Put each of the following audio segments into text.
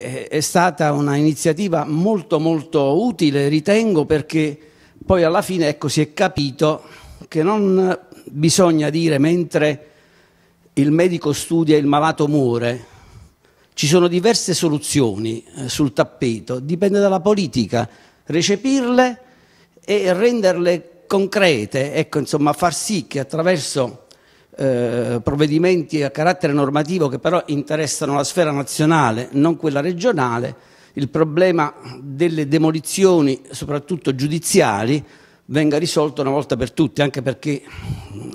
è stata un'iniziativa molto molto utile, ritengo, perché poi alla fine ecco, si è capito che non bisogna dire mentre il medico studia e il malato muore, ci sono diverse soluzioni eh, sul tappeto, dipende dalla politica, recepirle e renderle concrete, ecco, insomma, far sì che attraverso eh, provvedimenti a carattere normativo che però interessano la sfera nazionale, non quella regionale, il problema delle demolizioni, soprattutto giudiziali, venga risolto una volta per tutte, anche perché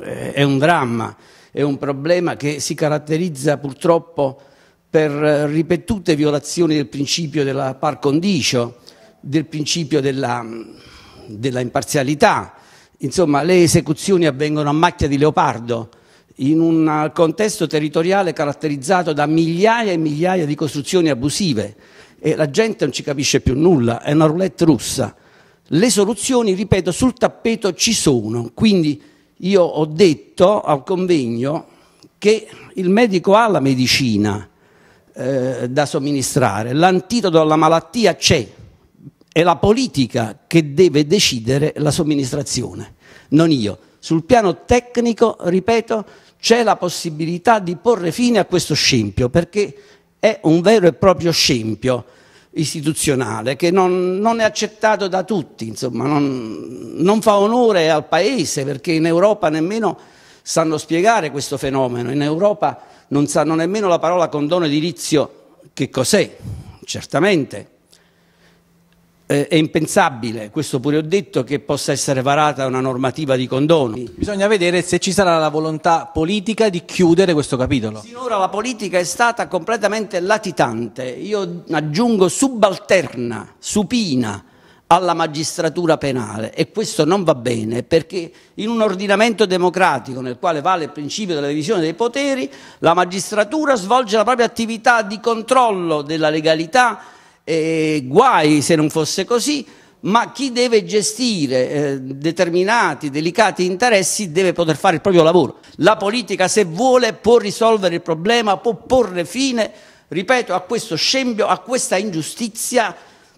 eh, è un dramma, è un problema che si caratterizza purtroppo per ripetute violazioni del principio della par condicio, del principio della, della imparzialità. Insomma, le esecuzioni avvengono a macchia di leopardo, in un eh, contesto territoriale caratterizzato da migliaia e migliaia di costruzioni abusive e la gente non ci capisce più nulla, è una roulette russa. Le soluzioni, ripeto, sul tappeto ci sono, quindi io ho detto al convegno che il medico ha la medicina eh, da somministrare, l'antidoto alla malattia c'è, è la politica che deve decidere la somministrazione, non io. Sul piano tecnico, ripeto, c'è la possibilità di porre fine a questo scempio, perché è un vero e proprio scempio istituzionale che non, non è accettato da tutti, insomma, non, non fa onore al Paese, perché in Europa nemmeno sanno spiegare questo fenomeno, in Europa non sanno nemmeno la parola condono edilizio che cos'è, certamente eh, è impensabile, questo pure ho detto, che possa essere varata una normativa di condono. Bisogna vedere se ci sarà la volontà politica di chiudere questo capitolo. Sinora la politica è stata completamente latitante, io aggiungo subalterna, supina alla magistratura penale e questo non va bene perché in un ordinamento democratico nel quale vale il principio della divisione dei poteri, la magistratura svolge la propria attività di controllo della legalità e guai se non fosse così, ma chi deve gestire eh, determinati delicati interessi deve poter fare il proprio lavoro. La politica, se vuole, può risolvere il problema, può porre fine, ripeto, a questo scempio, a questa ingiustizia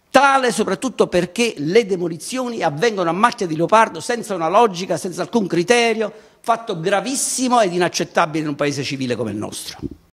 tale soprattutto perché le demolizioni avvengono a macchia di leopardo senza una logica, senza alcun criterio, fatto gravissimo ed inaccettabile in un paese civile come il nostro.